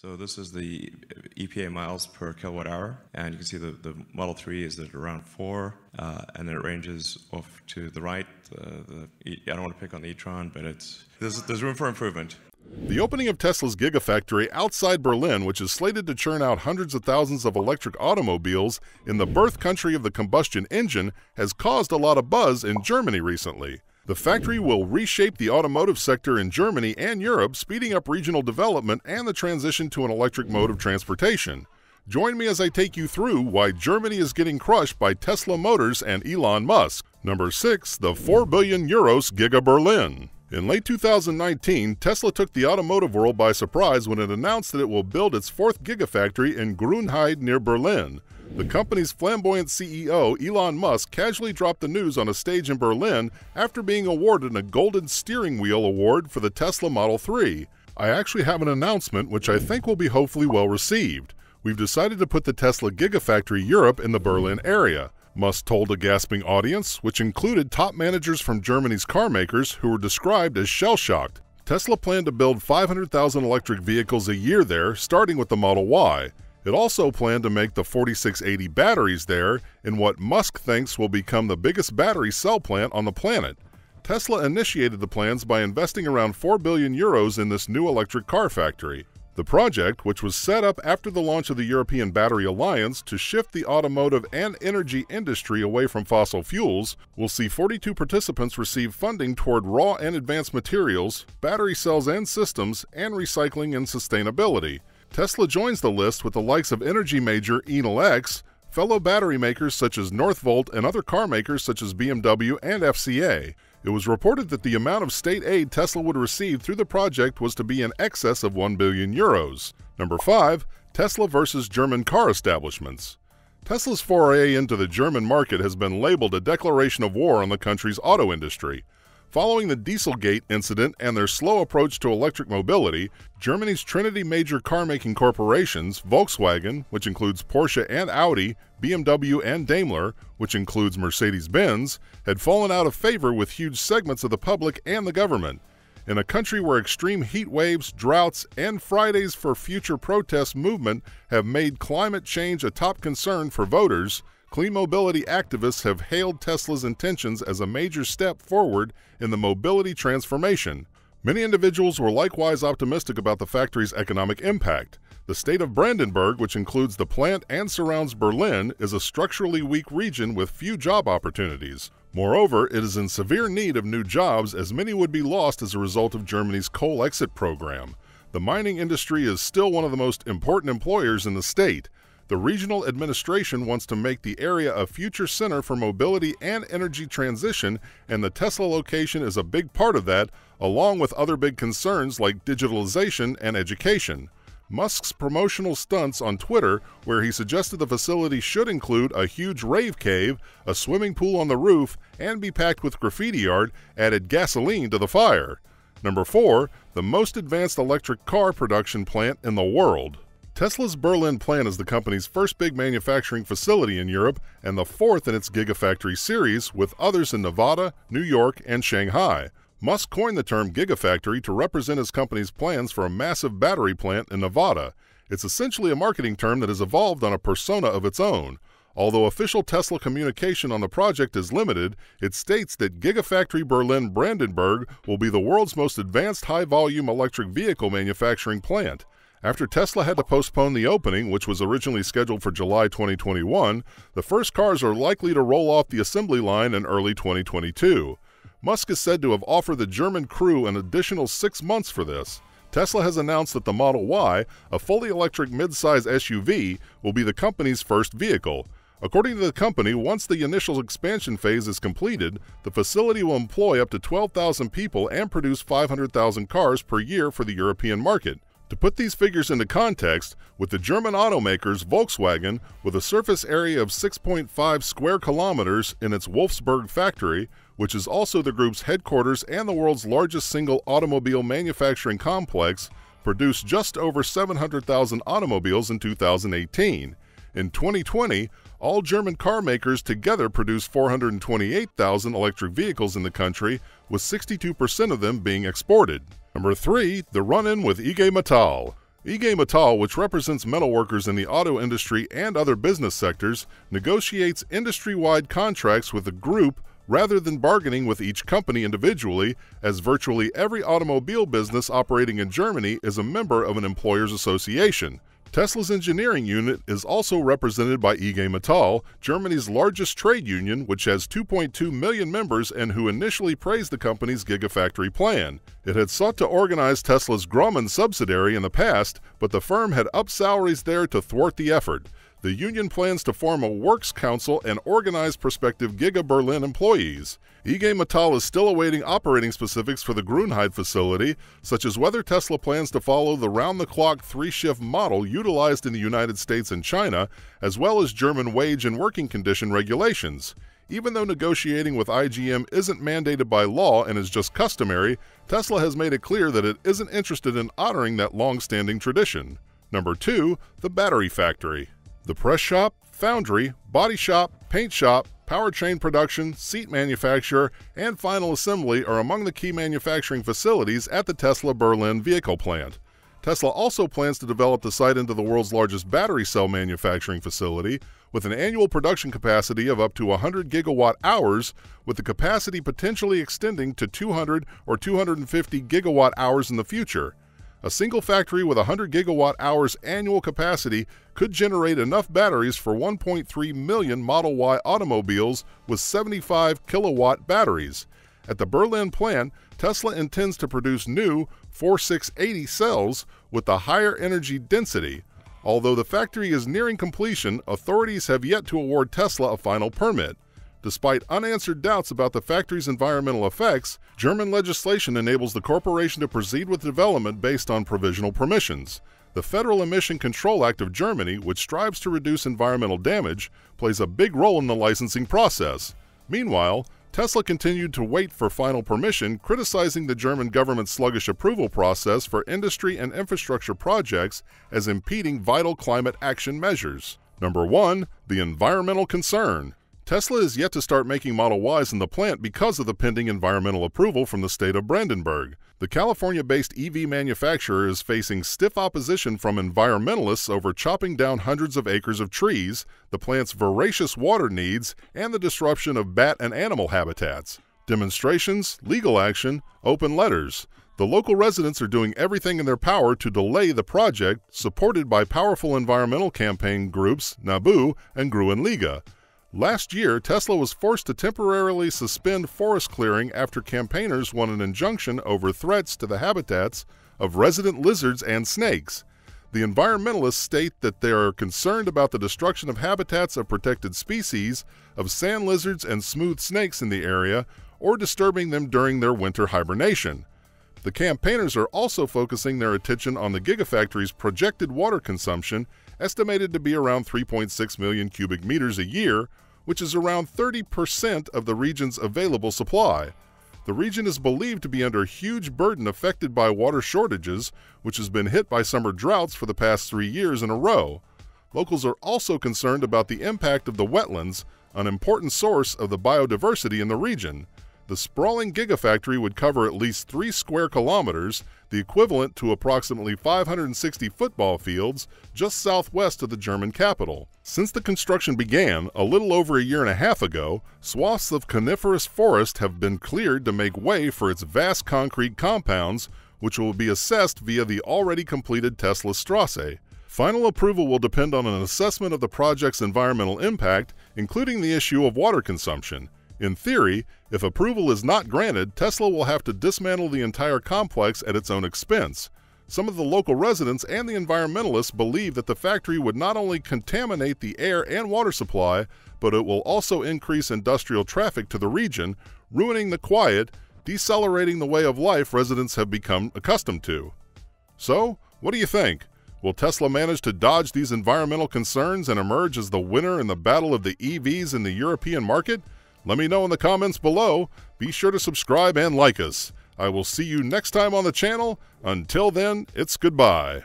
So this is the EPA miles per kilowatt hour, and you can see the, the Model 3 is at around 4, uh, and then it ranges off to the right. Uh, the, I don't want to pick on the e-tron, but it's there's, there's room for improvement. The opening of Tesla's Gigafactory outside Berlin, which is slated to churn out hundreds of thousands of electric automobiles in the birth country of the combustion engine, has caused a lot of buzz in Germany recently. The factory will reshape the automotive sector in Germany and Europe, speeding up regional development and the transition to an electric mode of transportation. Join me as I take you through why Germany is getting crushed by Tesla Motors and Elon Musk. Number 6. The 4 billion euros Giga Berlin. In late 2019, Tesla took the automotive world by surprise when it announced that it will build its fourth gigafactory in Grünheide near Berlin. The company's flamboyant CEO, Elon Musk, casually dropped the news on a stage in Berlin after being awarded a Golden Steering Wheel Award for the Tesla Model 3. I actually have an announcement which I think will be hopefully well received. We've decided to put the Tesla Gigafactory Europe in the Berlin area. Musk told a gasping audience, which included top managers from Germany's carmakers who were described as shell shocked. Tesla planned to build 500,000 electric vehicles a year there, starting with the Model Y. It also planned to make the 4680 batteries there in what Musk thinks will become the biggest battery cell plant on the planet. Tesla initiated the plans by investing around 4 billion euros in this new electric car factory. The project, which was set up after the launch of the European Battery Alliance to shift the automotive and energy industry away from fossil fuels, will see 42 participants receive funding toward raw and advanced materials, battery cells and systems, and recycling and sustainability. Tesla joins the list with the likes of energy major Enel X, fellow battery makers such as Northvolt, and other car makers such as BMW and FCA. It was reported that the amount of state aid Tesla would receive through the project was to be in excess of 1 billion euros. Number 5. Tesla versus German car establishments. Tesla's foray into the German market has been labeled a declaration of war on the country's auto industry. Following the Dieselgate incident and their slow approach to electric mobility, Germany's Trinity major car-making corporations, Volkswagen, which includes Porsche and Audi, BMW and Daimler, which includes Mercedes-Benz, had fallen out of favor with huge segments of the public and the government. In a country where extreme heat waves, droughts, and Fridays for Future protest movement have made climate change a top concern for voters, clean mobility activists have hailed Tesla's intentions as a major step forward in the mobility transformation. Many individuals were likewise optimistic about the factory's economic impact. The state of Brandenburg, which includes the plant and surrounds Berlin, is a structurally weak region with few job opportunities. Moreover, it is in severe need of new jobs as many would be lost as a result of Germany's coal exit program. The mining industry is still one of the most important employers in the state, the regional administration wants to make the area a future center for mobility and energy transition, and the Tesla location is a big part of that, along with other big concerns like digitalization and education. Musk's promotional stunts on Twitter, where he suggested the facility should include a huge rave cave, a swimming pool on the roof, and be packed with graffiti art, added gasoline to the fire. Number 4. The most advanced electric car production plant in the world. Tesla's Berlin plant is the company's first big manufacturing facility in Europe and the fourth in its Gigafactory series, with others in Nevada, New York, and Shanghai. Musk coined the term Gigafactory to represent his company's plans for a massive battery plant in Nevada. It's essentially a marketing term that has evolved on a persona of its own. Although official Tesla communication on the project is limited, it states that Gigafactory Berlin Brandenburg will be the world's most advanced high volume electric vehicle manufacturing plant. After Tesla had to postpone the opening, which was originally scheduled for July 2021, the first cars are likely to roll off the assembly line in early 2022. Musk is said to have offered the German crew an additional six months for this. Tesla has announced that the Model Y, a fully electric midsize SUV, will be the company's first vehicle. According to the company, once the initial expansion phase is completed, the facility will employ up to 12,000 people and produce 500,000 cars per year for the European market. To put these figures into context, with the German automaker's Volkswagen, with a surface area of 6.5 square kilometers in its Wolfsburg factory, which is also the group's headquarters and the world's largest single automobile manufacturing complex, produced just over 700,000 automobiles in 2018. In 2020, all German car makers together produced 428,000 electric vehicles in the country, with 62% of them being exported. Number three, the run-in with IG Metal. IG Metal, which represents metalworkers in the auto industry and other business sectors, negotiates industry-wide contracts with the group rather than bargaining with each company individually, as virtually every automobile business operating in Germany is a member of an employer's association. Tesla's engineering unit is also represented by IG Metall, Germany's largest trade union, which has 2.2 million members and who initially praised the company's Gigafactory plan. It had sought to organize Tesla's Grumman subsidiary in the past, but the firm had upped salaries there to thwart the effort the union plans to form a works council and organize prospective Giga Berlin employees. IG Metall is still awaiting operating specifics for the Grunheide facility, such as whether Tesla plans to follow the round the clock three shift model utilized in the United States and China, as well as German wage and working condition regulations. Even though negotiating with IGM isn't mandated by law and is just customary, Tesla has made it clear that it isn't interested in honoring that long standing tradition. Number 2. The Battery Factory the press shop, foundry, body shop, paint shop, powertrain production, seat manufacturer, and final assembly are among the key manufacturing facilities at the Tesla Berlin vehicle plant. Tesla also plans to develop the site into the world's largest battery cell manufacturing facility, with an annual production capacity of up to 100 gigawatt hours, with the capacity potentially extending to 200 or 250 gigawatt hours in the future. A single factory with 100 gigawatt hours annual capacity could generate enough batteries for 1.3 million Model Y automobiles with 75 kilowatt batteries. At the Berlin plant, Tesla intends to produce new 4680 cells with a higher energy density. Although the factory is nearing completion, authorities have yet to award Tesla a final permit. Despite unanswered doubts about the factory's environmental effects, German legislation enables the corporation to proceed with development based on provisional permissions. The Federal Emission Control Act of Germany, which strives to reduce environmental damage, plays a big role in the licensing process. Meanwhile, Tesla continued to wait for final permission, criticizing the German government's sluggish approval process for industry and infrastructure projects as impeding vital climate action measures. Number 1. The Environmental Concern Tesla is yet to start making Model Ys in the plant because of the pending environmental approval from the state of Brandenburg. The California based EV manufacturer is facing stiff opposition from environmentalists over chopping down hundreds of acres of trees, the plant's voracious water needs, and the disruption of bat and animal habitats. Demonstrations, legal action, open letters. The local residents are doing everything in their power to delay the project, supported by powerful environmental campaign groups NABU and Gruen Liga. Last year, Tesla was forced to temporarily suspend forest clearing after campaigners won an injunction over threats to the habitats of resident lizards and snakes. The environmentalists state that they are concerned about the destruction of habitats of protected species of sand lizards and smooth snakes in the area or disturbing them during their winter hibernation. The campaigners are also focusing their attention on the Gigafactory's projected water consumption, estimated to be around 3.6 million cubic meters a year, which is around 30% of the region's available supply. The region is believed to be under a huge burden affected by water shortages, which has been hit by summer droughts for the past three years in a row. Locals are also concerned about the impact of the wetlands, an important source of the biodiversity in the region. The sprawling gigafactory would cover at least three square kilometers, the equivalent to approximately 560 football fields, just southwest of the German capital. Since the construction began, a little over a year and a half ago, swaths of coniferous forest have been cleared to make way for its vast concrete compounds, which will be assessed via the already completed Tesla Strasse. Final approval will depend on an assessment of the project's environmental impact, including the issue of water consumption. In theory, if approval is not granted, Tesla will have to dismantle the entire complex at its own expense. Some of the local residents and the environmentalists believe that the factory would not only contaminate the air and water supply, but it will also increase industrial traffic to the region, ruining the quiet, decelerating the way of life residents have become accustomed to. So, what do you think? Will Tesla manage to dodge these environmental concerns and emerge as the winner in the battle of the EVs in the European market? Let me know in the comments below. Be sure to subscribe and like us. I will see you next time on the channel. Until then, it's goodbye.